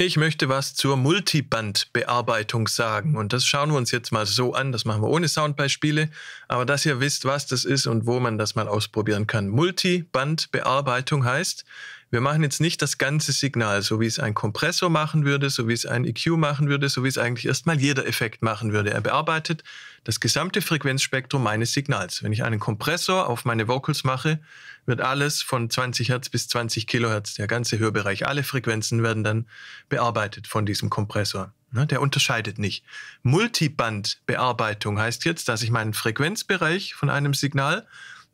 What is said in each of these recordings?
Ich möchte was zur Multiband-Bearbeitung sagen. Und das schauen wir uns jetzt mal so an. Das machen wir ohne Soundbeispiele. Aber dass ihr wisst, was das ist und wo man das mal ausprobieren kann. Multiband-Bearbeitung heißt, wir machen jetzt nicht das ganze Signal, so wie es ein Kompressor machen würde, so wie es ein EQ machen würde, so wie es eigentlich erstmal jeder Effekt machen würde. Er bearbeitet das gesamte Frequenzspektrum meines Signals. Wenn ich einen Kompressor auf meine Vocals mache, wird alles von 20 Hertz bis 20 Kilohertz, der ganze Hörbereich, alle Frequenzen werden dann bearbeitet von diesem Kompressor. Ne, der unterscheidet nicht. Multiband-Bearbeitung heißt jetzt, dass ich meinen Frequenzbereich von einem Signal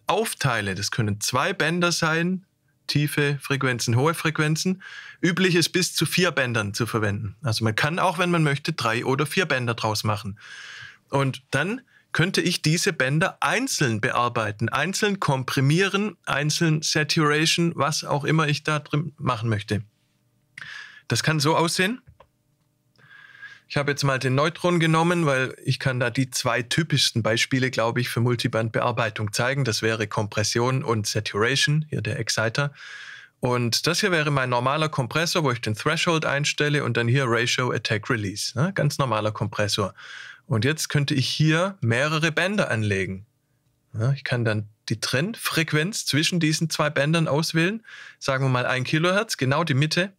aufteile. Das können zwei Bänder sein, tiefe Frequenzen, hohe Frequenzen. Üblich ist bis zu vier Bändern zu verwenden. Also man kann auch, wenn man möchte, drei oder vier Bänder draus machen. Und dann könnte ich diese Bänder einzeln bearbeiten, einzeln komprimieren, einzeln Saturation, was auch immer ich da drin machen möchte. Das kann so aussehen. Ich habe jetzt mal den Neutron genommen, weil ich kann da die zwei typischsten Beispiele, glaube ich, für Multibandbearbeitung zeigen. Das wäre Kompression und Saturation, hier der Exciter. Und das hier wäre mein normaler Kompressor, wo ich den Threshold einstelle und dann hier Ratio Attack Release. Ne? Ganz normaler Kompressor. Und jetzt könnte ich hier mehrere Bänder anlegen. Ja, ich kann dann die Trennfrequenz zwischen diesen zwei Bändern auswählen. Sagen wir mal 1 Kilohertz, genau die Mitte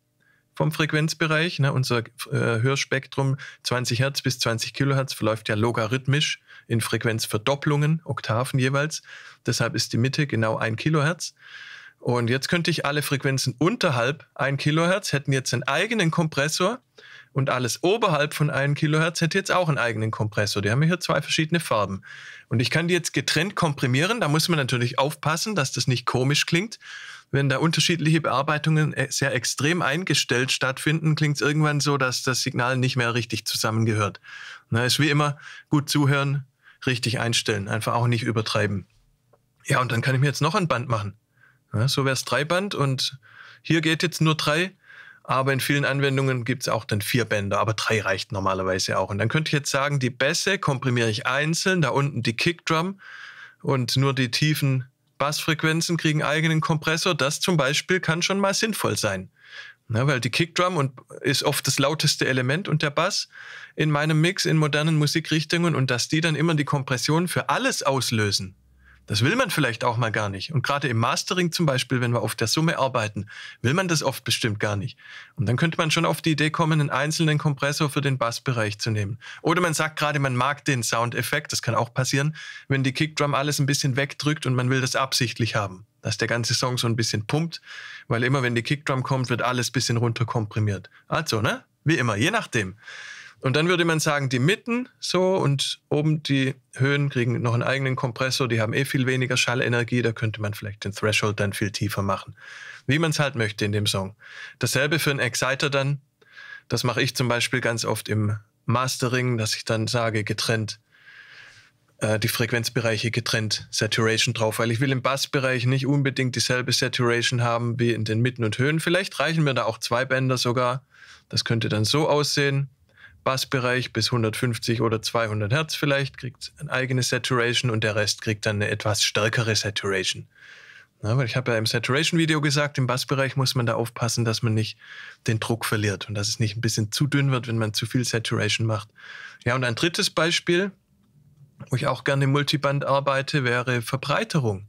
vom Frequenzbereich. Ne? Unser äh, Hörspektrum 20 Hertz bis 20 Kilohertz verläuft ja logarithmisch in Frequenzverdopplungen, Oktaven jeweils. Deshalb ist die Mitte genau ein Kilohertz. Und jetzt könnte ich alle Frequenzen unterhalb 1 Kilohertz hätten jetzt einen eigenen Kompressor und alles oberhalb von 1 Kilohertz hätte jetzt auch einen eigenen Kompressor. Die haben hier zwei verschiedene Farben. Und ich kann die jetzt getrennt komprimieren. Da muss man natürlich aufpassen, dass das nicht komisch klingt wenn da unterschiedliche Bearbeitungen äh, sehr extrem eingestellt stattfinden, klingt es irgendwann so, dass das Signal nicht mehr richtig zusammengehört. Na, ne, ist wie immer gut zuhören, richtig einstellen, einfach auch nicht übertreiben. Ja, und dann kann ich mir jetzt noch ein Band machen. Ja, ne, so wäre es drei Band und hier geht jetzt nur drei, aber in vielen Anwendungen gibt es auch dann vier Bänder, aber drei reicht normalerweise auch. Und dann könnte ich jetzt sagen, die Bässe komprimiere ich einzeln, da unten die Kickdrum und nur die Tiefen Bassfrequenzen kriegen eigenen Kompressor. Das zum Beispiel kann schon mal sinnvoll sein. Ja, weil die Kickdrum und ist oft das lauteste Element und der Bass in meinem Mix in modernen Musikrichtungen und dass die dann immer die Kompression für alles auslösen. Das will man vielleicht auch mal gar nicht. Und gerade im Mastering zum Beispiel, wenn wir auf der Summe arbeiten, will man das oft bestimmt gar nicht. Und dann könnte man schon auf die Idee kommen, einen einzelnen Kompressor für den Bassbereich zu nehmen. Oder man sagt gerade, man mag den Soundeffekt. Das kann auch passieren, wenn die Kickdrum alles ein bisschen wegdrückt und man will das absichtlich haben, dass der ganze Song so ein bisschen pumpt, weil immer wenn die Kickdrum kommt, wird alles ein bisschen runterkomprimiert. Also, ne? Wie immer, je nachdem. Und dann würde man sagen, die Mitten so und oben die Höhen kriegen noch einen eigenen Kompressor, die haben eh viel weniger Schallenergie, da könnte man vielleicht den Threshold dann viel tiefer machen. Wie man es halt möchte in dem Song. Dasselbe für einen Exciter dann. Das mache ich zum Beispiel ganz oft im Mastering, dass ich dann sage, getrennt, äh, die Frequenzbereiche getrennt, Saturation drauf, weil ich will im Bassbereich nicht unbedingt dieselbe Saturation haben wie in den Mitten und Höhen. Vielleicht reichen mir da auch zwei Bänder sogar. Das könnte dann so aussehen. Bassbereich bis 150 oder 200 Hertz vielleicht, kriegt eine eigene Saturation und der Rest kriegt dann eine etwas stärkere Saturation. Ja, weil ich habe ja im Saturation-Video gesagt, im Bassbereich muss man da aufpassen, dass man nicht den Druck verliert und dass es nicht ein bisschen zu dünn wird, wenn man zu viel Saturation macht. Ja, und ein drittes Beispiel, wo ich auch gerne im Multiband arbeite, wäre Verbreiterung.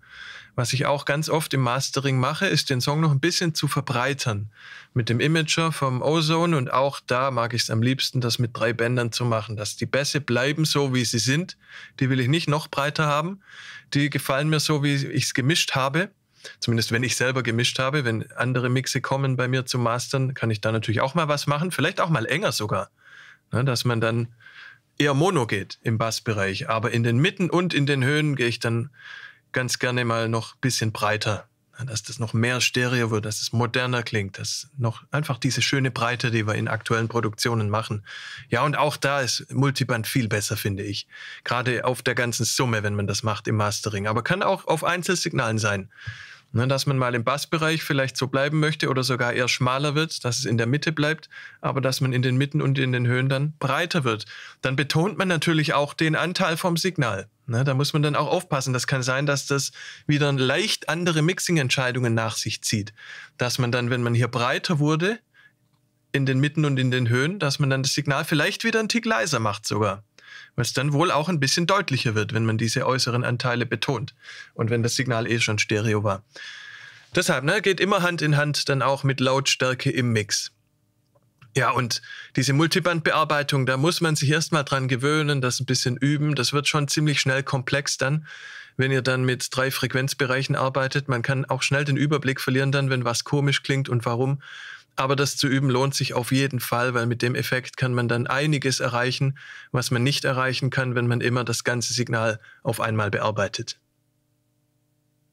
Was ich auch ganz oft im Mastering mache, ist den Song noch ein bisschen zu verbreitern. Mit dem Imager vom Ozone und auch da mag ich es am liebsten, das mit drei Bändern zu machen, dass die Bässe bleiben so, wie sie sind. Die will ich nicht noch breiter haben. Die gefallen mir so, wie ich es gemischt habe. Zumindest wenn ich selber gemischt habe, wenn andere Mixe kommen bei mir zum Mastern, kann ich da natürlich auch mal was machen. Vielleicht auch mal enger sogar. Ne, dass man dann eher Mono geht im Bassbereich. Aber in den Mitten und in den Höhen gehe ich dann ganz gerne mal noch ein bisschen breiter. Ne, dass das noch mehr Stereo wird, dass es moderner klingt, dass noch einfach diese schöne Breite, die wir in aktuellen Produktionen machen. Ja, und auch da ist Multiband viel besser, finde ich. Gerade auf der ganzen Summe, wenn man das macht im Mastering. Aber kann auch auf Einzelsignalen sein. Ne, dass man mal im Bassbereich vielleicht so bleiben möchte oder sogar eher schmaler wird, dass es in der Mitte bleibt, aber dass man in den Mitten und in den Höhen dann breiter wird. Dann betont man natürlich auch den Anteil vom Signal. Ne, da muss man dann auch aufpassen. Das kann sein, dass das wieder leicht andere Mixing-Entscheidungen nach sich zieht. Dass man dann, wenn man hier breiter wurde, in den Mitten und in den Höhen, dass man dann das Signal vielleicht wieder einen Tick leiser macht sogar was dann wohl auch ein bisschen deutlicher wird, wenn man diese äußeren Anteile betont und wenn das Signal eh schon stereo war. Deshalb ne, geht immer Hand in Hand dann auch mit Lautstärke im Mix. Ja, und diese Multibandbearbeitung, da muss man sich erstmal dran gewöhnen, das ein bisschen üben. Das wird schon ziemlich schnell komplex dann, wenn ihr dann mit drei Frequenzbereichen arbeitet. Man kann auch schnell den Überblick verlieren dann, wenn was komisch klingt und warum. Aber das zu üben lohnt sich auf jeden Fall, weil mit dem Effekt kann man dann einiges erreichen, was man nicht erreichen kann, wenn man immer das ganze Signal auf einmal bearbeitet.